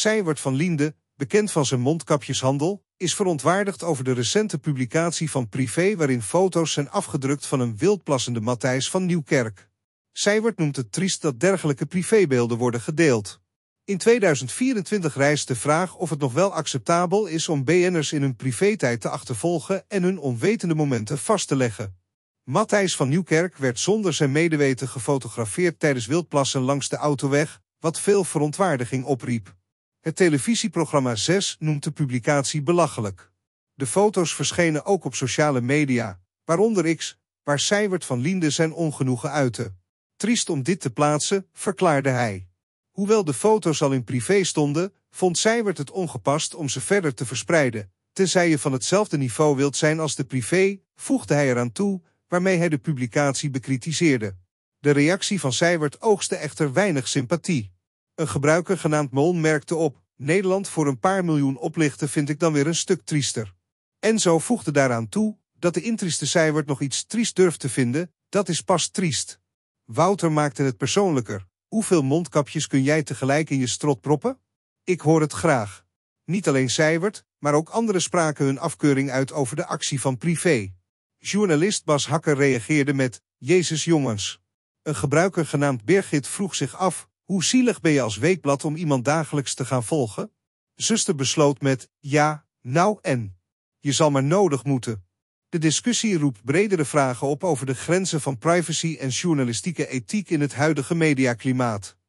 Seiwert van Liende, bekend van zijn mondkapjeshandel, is verontwaardigd over de recente publicatie van Privé waarin foto's zijn afgedrukt van een wildplassende Matthijs van Nieuwkerk. Seiwert noemt het triest dat dergelijke privébeelden worden gedeeld. In 2024 rijst de vraag of het nog wel acceptabel is om BN'ers in hun privétijd te achtervolgen en hun onwetende momenten vast te leggen. Matthijs van Nieuwkerk werd zonder zijn medeweten gefotografeerd tijdens wildplassen langs de autoweg, wat veel verontwaardiging opriep. Het televisieprogramma 6 noemt de publicatie belachelijk. De foto's verschenen ook op sociale media, waaronder X, waar Seiwert van Liende zijn ongenoegen uitte. Triest om dit te plaatsen, verklaarde hij. Hoewel de foto's al in privé stonden, vond Seiwert het ongepast om ze verder te verspreiden. Tenzij je van hetzelfde niveau wilt zijn als de privé, voegde hij eraan toe, waarmee hij de publicatie bekritiseerde. De reactie van Seiwert oogste echter weinig sympathie. Een gebruiker genaamd Mol merkte op, Nederland voor een paar miljoen oplichten vind ik dan weer een stuk triester. Enzo voegde daaraan toe dat de intrieste cijfer nog iets triest durft te vinden, dat is pas triest. Wouter maakte het persoonlijker. Hoeveel mondkapjes kun jij tegelijk in je strot proppen? Ik hoor het graag. Niet alleen Seiwert, maar ook anderen spraken hun afkeuring uit over de actie van privé. Journalist Bas Hakker reageerde met, Jezus jongens. Een gebruiker genaamd Birgit vroeg zich af hoe zielig ben je als weekblad om iemand dagelijks te gaan volgen? Zuster besloot met, ja, nou en. Je zal maar nodig moeten. De discussie roept bredere vragen op over de grenzen van privacy en journalistieke ethiek in het huidige mediaklimaat.